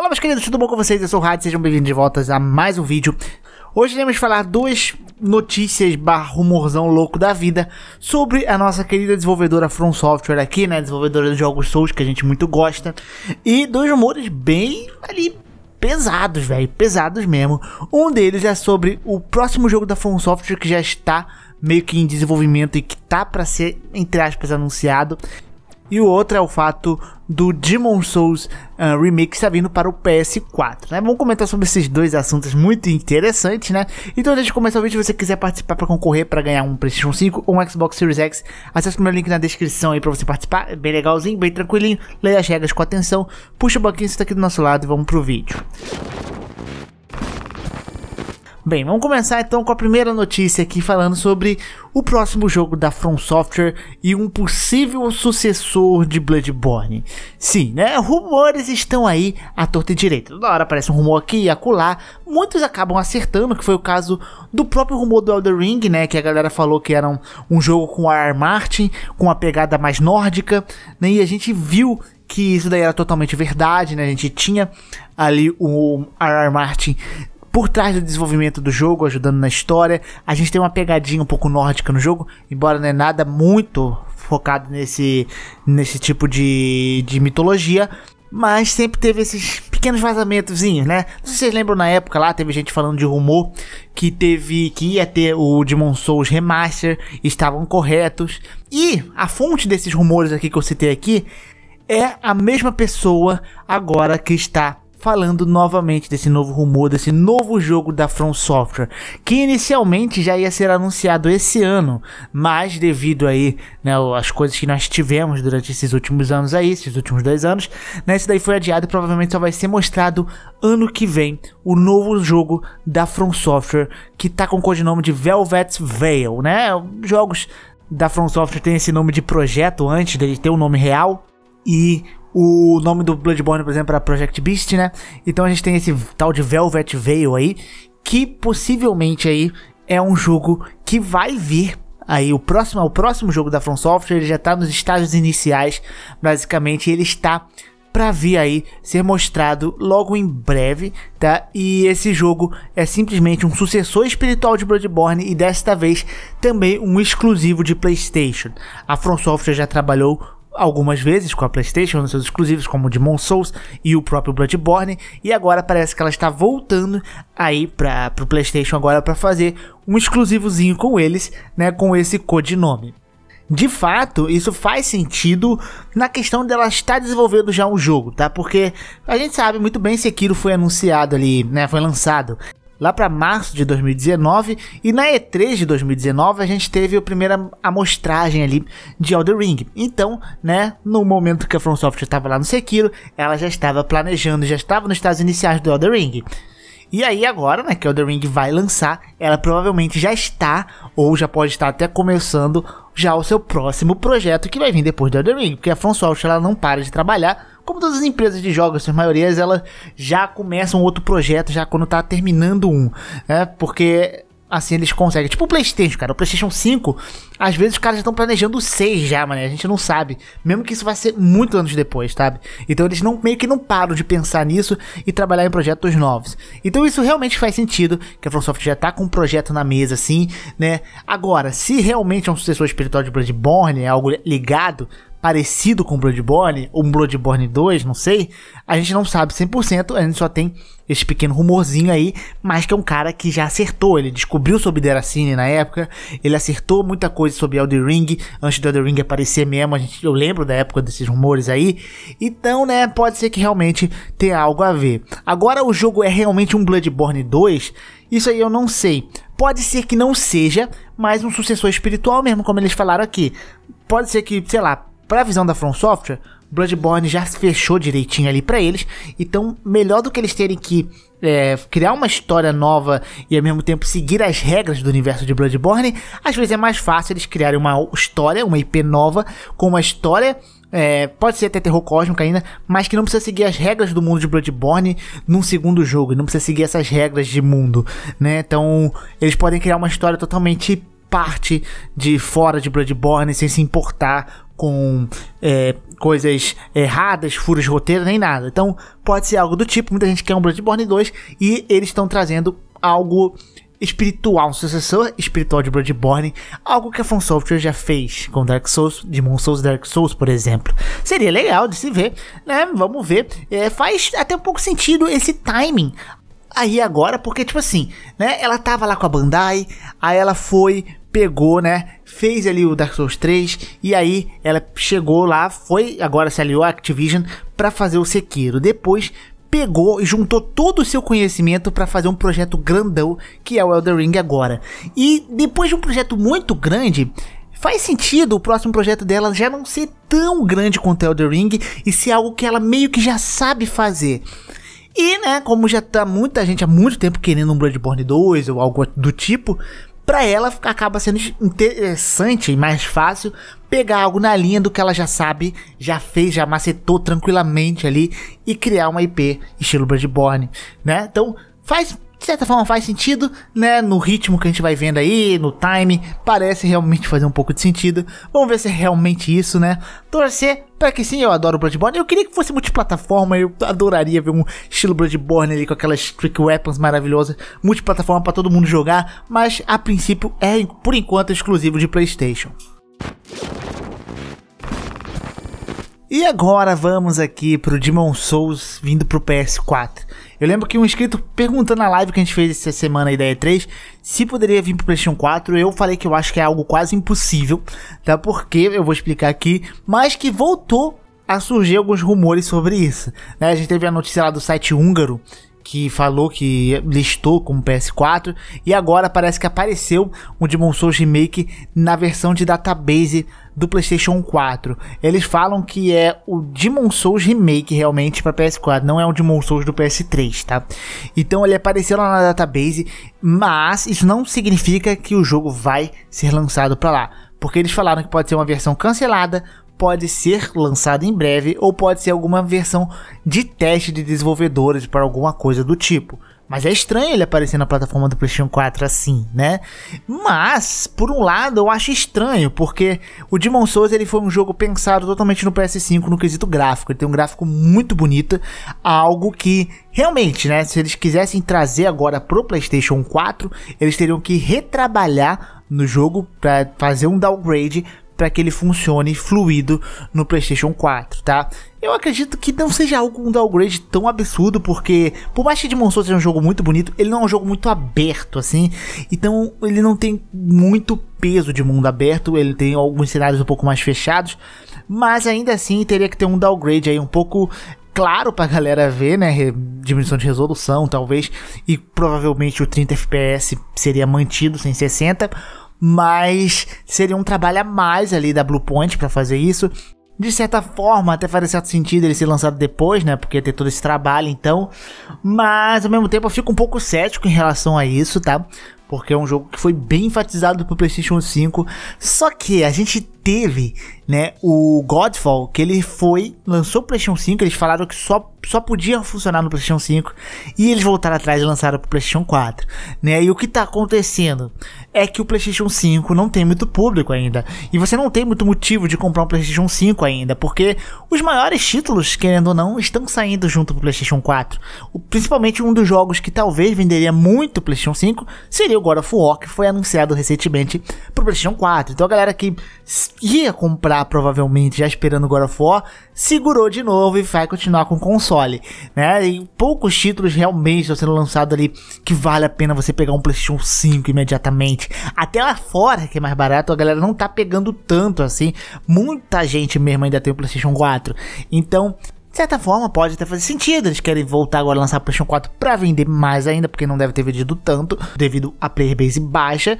Olá meus queridos, tudo bom com vocês? Eu sou o Rádio, sejam bem-vindos de volta a mais um vídeo. Hoje iremos falar duas notícias barra rumorzão louco da vida sobre a nossa querida desenvolvedora From Software aqui, né? Desenvolvedora de jogos Souls, que a gente muito gosta. E dois rumores bem ali pesados, velho, pesados mesmo. Um deles é sobre o próximo jogo da From Software que já está meio que em desenvolvimento e que tá para ser, entre aspas, anunciado e o outro é o fato do Demon Souls uh, Remake vindo para o PS4, né? Vamos comentar sobre esses dois assuntos muito interessantes, né? Então, antes de começar o vídeo, se você quiser participar para concorrer para ganhar um PlayStation 5 ou um Xbox Series X, acesse o meu link na descrição aí para você participar, é bem legalzinho, bem tranquilinho, leia as regras com atenção, puxa o banquinho, você tá aqui do nosso lado e vamos pro vídeo. Bem, vamos começar então com a primeira notícia aqui falando sobre o próximo jogo da From Software e um possível sucessor de Bloodborne. Sim, né? Rumores estão aí à torta e direita. Toda hora aparece um rumor aqui e acolá. Muitos acabam acertando, que foi o caso do próprio rumor do Elder Ring, né? Que a galera falou que era um, um jogo com R. Martin, com uma pegada mais nórdica, né? E a gente viu que isso daí era totalmente verdade, né? A gente tinha ali o R.R. Martin por trás do desenvolvimento do jogo, ajudando na história. A gente tem uma pegadinha um pouco nórdica no jogo, embora não é nada muito focado nesse, nesse tipo de, de mitologia. Mas sempre teve esses pequenos vazamentozinhos, né? Não sei se vocês lembram na época lá, teve gente falando de rumor que teve que ia ter o Demon Souls Remaster, estavam corretos. E a fonte desses rumores aqui que eu citei aqui é a mesma pessoa agora que está falando novamente desse novo rumor, desse novo jogo da From Software, que inicialmente já ia ser anunciado esse ano, mas devido aí, né, as coisas que nós tivemos durante esses últimos anos aí, esses últimos dois anos, né, isso daí foi adiado e provavelmente só vai ser mostrado ano que vem o novo jogo da From Software, que tá com o codinome de Velvet Veil, né, jogos da From Software tem esse nome de projeto antes dele ter o um nome real, e o nome do Bloodborne, por exemplo, era é Project Beast, né? Então a gente tem esse tal de Velvet Veil aí, que possivelmente aí é um jogo que vai vir aí o próximo, o próximo jogo da From Software, ele já está nos estágios iniciais, basicamente, ele está para vir aí ser mostrado logo em breve, tá? E esse jogo é simplesmente um sucessor espiritual de Bloodborne e desta vez também um exclusivo de PlayStation. A From Software já trabalhou algumas vezes com a PlayStation, nos seus exclusivos como Demon Souls e o próprio Bloodborne, e agora parece que ela está voltando aí para o PlayStation agora para fazer um exclusivozinho com eles, né, com esse codinome. De fato, isso faz sentido na questão dela estar desenvolvendo já um jogo, tá? Porque a gente sabe muito bem Sekiro foi anunciado ali, né? Foi lançado lá para março de 2019 e na E3 de 2019 a gente teve a primeira amostragem ali de Elden Ring. Então, né, no momento que a FromSoft estava lá no Sekiro, ela já estava planejando, já estava nos estados iniciais do Elden Ring. E aí agora, né, que The Ring vai lançar, ela provavelmente já está, ou já pode estar até começando, já o seu próximo projeto que vai vir depois do The Ring. Porque a From Software, ela não para de trabalhar, como todas as empresas de jogos, as maiorias, elas já começam outro projeto já quando tá terminando um, né? Porque assim, eles conseguem. Tipo o PlayStation, cara. O PlayStation 5, às vezes os caras já estão planejando o 6 já, mano. A gente não sabe. Mesmo que isso vai ser muitos anos depois, sabe? Então eles não, meio que não param de pensar nisso e trabalhar em projetos novos. Então isso realmente faz sentido, que a FromSoft já tá com um projeto na mesa, assim, né? Agora, se realmente é um sucessor espiritual de Bloodborne, é algo ligado, parecido com Bloodborne, ou um Bloodborne 2, não sei, a gente não sabe 100%, a gente só tem esse pequeno rumorzinho aí, mas que é um cara que já acertou, ele descobriu sobre Deracine na época, ele acertou muita coisa sobre Elden Ring, antes do Elden Ring aparecer mesmo, a gente, eu lembro da época desses rumores aí, então, né, pode ser que realmente tenha algo a ver. Agora, o jogo é realmente um Bloodborne 2, isso aí eu não sei, pode ser que não seja, mas um sucessor espiritual mesmo, como eles falaram aqui, pode ser que, sei lá, para a visão da From Software, Bloodborne já se fechou direitinho ali para eles, então melhor do que eles terem que é, criar uma história nova e ao mesmo tempo seguir as regras do universo de Bloodborne, às vezes é mais fácil eles criarem uma história, uma IP nova, com uma história é, pode ser até terror cósmico ainda, mas que não precisa seguir as regras do mundo de Bloodborne num segundo jogo, não precisa seguir essas regras de mundo, né? Então, eles podem criar uma história totalmente parte de fora de Bloodborne sem se importar com é, coisas erradas, furos de roteiro, nem nada. Então, pode ser algo do tipo. Muita gente quer um Bloodborne 2 e eles estão trazendo algo espiritual, um sucessor espiritual de Bloodborne, algo que a From Software já fez com Dark Souls, Demon Souls, Dark Souls, por exemplo. Seria legal de se ver, né? Vamos ver. É, faz até um pouco sentido esse timing aí agora, porque tipo assim, né? Ela tava lá com a Bandai, aí ela foi pegou, né? Fez ali o Dark Souls 3 e aí ela chegou lá, foi agora se aliou à Activision para fazer o Sekiro. Depois pegou e juntou todo o seu conhecimento para fazer um projeto grandão que é o Elden Ring agora. E depois de um projeto muito grande, faz sentido o próximo projeto dela já não ser tão grande quanto Elden Ring e ser algo que ela meio que já sabe fazer. E, né, como já tá muita gente há muito tempo querendo um Bloodborne 2 ou algo do tipo, para ela acaba sendo interessante e mais fácil pegar algo na linha do que ela já sabe, já fez, já macetou tranquilamente ali e criar uma IP estilo Bloodborne, né? Então faz de certa forma faz sentido, né? No ritmo que a gente vai vendo aí, no time, parece realmente fazer um pouco de sentido. Vamos ver se é realmente isso, né? Torcer para que sim, eu adoro Bloodborne. Eu queria que fosse multiplataforma, eu adoraria ver um estilo Bloodborne ali com aquelas trick weapons maravilhosas, multiplataforma para todo mundo jogar, mas a princípio é por enquanto exclusivo de PlayStation. E agora vamos aqui pro Demon Souls vindo pro PS4. Eu lembro que um inscrito perguntando na live que a gente fez essa semana, Ideia 3, se poderia vir pro PlayStation 4. Eu falei que eu acho que é algo quase impossível, tá? Porque eu vou explicar aqui, mas que voltou a surgir alguns rumores sobre isso. Né? A gente teve a notícia lá do site húngaro que falou que listou como PS4 e agora parece que apareceu um Demon Souls Remake na versão de database do PlayStation 4. Eles falam que é o Demon Souls Remake realmente para PS4, não é o Demon Souls do PS3, tá? Então ele apareceu lá na database, mas isso não significa que o jogo vai ser lançado para lá, porque eles falaram que pode ser uma versão cancelada, pode ser lançado em breve ou pode ser alguma versão de teste de desenvolvedores para alguma coisa do tipo. Mas é estranho ele aparecer na plataforma do PlayStation 4 assim, né? Mas, por um lado, eu acho estranho, porque o Demon Souls ele foi um jogo pensado totalmente no PS5 no quesito gráfico. Ele tem um gráfico muito bonito, algo que realmente, né, se eles quisessem trazer agora pro PlayStation 4, eles teriam que retrabalhar no jogo para fazer um downgrade para que ele funcione fluido no PlayStation 4, tá? Eu acredito que não seja algo um downgrade tão absurdo, porque por mais que Demon Souls seja um jogo muito bonito, ele não é um jogo muito aberto assim, então ele não tem muito peso de mundo aberto, ele tem alguns cenários um pouco mais fechados, mas ainda assim teria que ter um downgrade aí um pouco claro pra galera ver, né? Diminuição de resolução, talvez. E provavelmente o 30 FPS seria mantido sem 60 mas seria um trabalho a mais ali da Blue Point para fazer isso. De certa forma, até faria certo sentido ele ser lançado depois, né? Porque ter todo esse trabalho, então. Mas ao mesmo tempo eu fico um pouco cético em relação a isso, tá? Porque é um jogo que foi bem enfatizado pro PlayStation 5. Só que a gente teve, né, o Godfall, que ele foi, lançou o PlayStation 5, eles falaram que só, só podia funcionar no PlayStation 5, e eles voltaram atrás e lançaram pro PlayStation 4, né? E o que tá acontecendo é que o PlayStation 5 não tem muito público ainda, e você não tem muito motivo de comprar um PlayStation 5 ainda, porque os maiores títulos, querendo ou não, estão saindo junto pro PlayStation 4. O, principalmente um dos jogos que talvez venderia muito o PlayStation 5 seria o God of War, que foi anunciado recentemente pro PlayStation 4. Então a galera que ia comprar provavelmente já esperando God of War, segurou de novo e vai continuar com o console, né? E poucos títulos realmente estão sendo lançados ali que vale a pena você pegar um PlayStation 5 imediatamente. Até lá fora, que é mais barato, a galera não tá pegando tanto assim. Muita gente mesmo ainda tem o PlayStation 4. Então, de certa forma, pode até fazer sentido. Eles querem voltar agora a lançar o PlayStation 4 para vender mais ainda, porque não deve ter vendido tanto devido à player base baixa.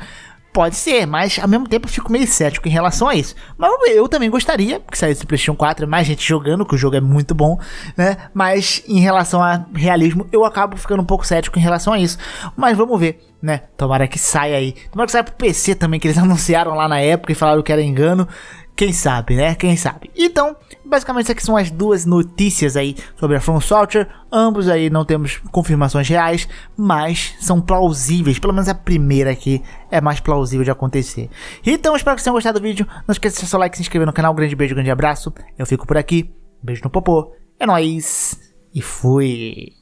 Pode ser, mas ao mesmo tempo eu fico meio cético em relação a isso. Mas eu também gostaria que saísse o PlayStation 4, é mais gente jogando, que o jogo é muito bom, né? Mas em relação a realismo, eu acabo ficando um pouco cético em relação a isso. Mas vamos ver, né? Tomara que saia aí. Tomara que saia pro PC também, que eles anunciaram lá na época e falaram que era engano. Quem sabe, né? Quem sabe. Então, basicamente essas aqui são as duas notícias aí sobre a From Software. Ambos aí não temos confirmações reais, mas são plausíveis. Pelo menos a primeira aqui é mais plausível de acontecer. Então, espero que vocês tenham gostado do vídeo. Não esqueça de deixar seu like, se inscrever no canal. Um grande beijo, um grande abraço. Eu fico por aqui. beijo no popô. É nóis. E fui.